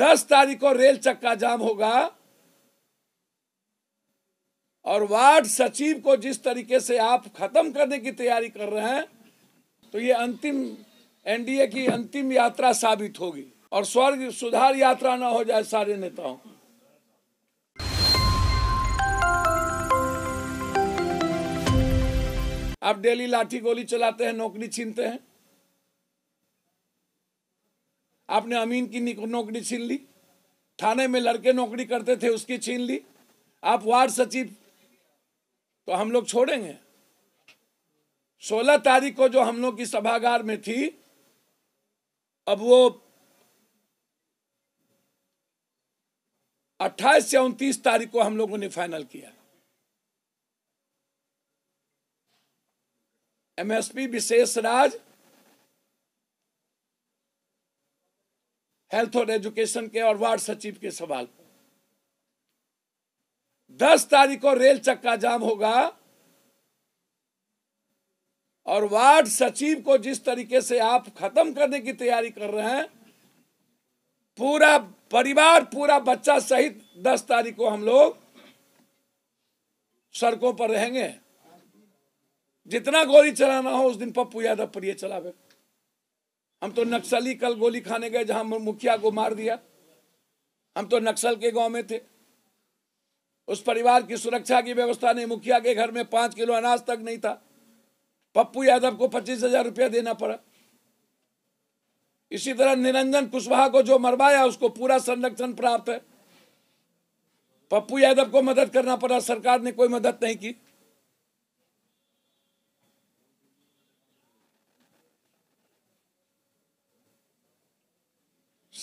दस तारीख को रेल चक्का जाम होगा और वार्ड सचिव को जिस तरीके से आप खत्म करने की तैयारी कर रहे हैं तो ये अंतिम एनडीए की अंतिम यात्रा साबित होगी और स्वर्ग सुधार यात्रा ना हो जाए सारे नेताओं आप डेली लाठी गोली चलाते हैं नौकरी छीनते हैं आपने अमीन की नौकरी छीन ली थाने में लड़के नौकरी करते थे उसकी छीन ली आप वार्ड सचिव तो हम लोग छोड़ेंगे सोलह तारीख को जो हम लोग की सभागार में थी अब वो अट्ठाईस या उनतीस तारीख को हम लोगों ने फाइनल किया एमएसपी विशेष राज हेल्थ और एजुकेशन के और वार्ड सचिव के सवाल पर दस तारीख को रेल चक्का जाम होगा और वार्ड सचिव को जिस तरीके से आप खत्म करने की तैयारी कर रहे हैं पूरा परिवार पूरा बच्चा सहित दस तारीख को हम लोग सड़कों पर रहेंगे जितना गोली चलाना हो उस दिन पप्पू यादव पर ये चलावे हम तो नक्सली कल गोली खाने गए जहां मुखिया को मार दिया हम तो नक्सल के गांव में थे उस परिवार की सुरक्षा की व्यवस्था नहीं मुखिया के घर में पांच किलो अनाज तक नहीं था पप्पू यादव को पच्चीस हजार रुपया देना पड़ा इसी तरह निरंजन कुशवाहा को जो मरवाया उसको पूरा संरक्षण प्राप्त है पप्पू यादव को मदद करना पड़ा सरकार ने कोई मदद नहीं की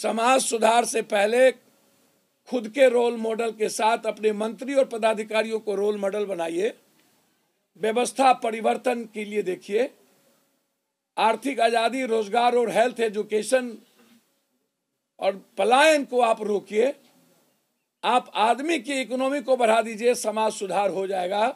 समाज सुधार से पहले खुद के रोल मॉडल के साथ अपने मंत्री और पदाधिकारियों को रोल मॉडल बनाइए व्यवस्था परिवर्तन के लिए देखिए आर्थिक आज़ादी रोजगार और हेल्थ एजुकेशन और पलायन को आप रोकिए आप आदमी की इकोनॉमी को बढ़ा दीजिए समाज सुधार हो जाएगा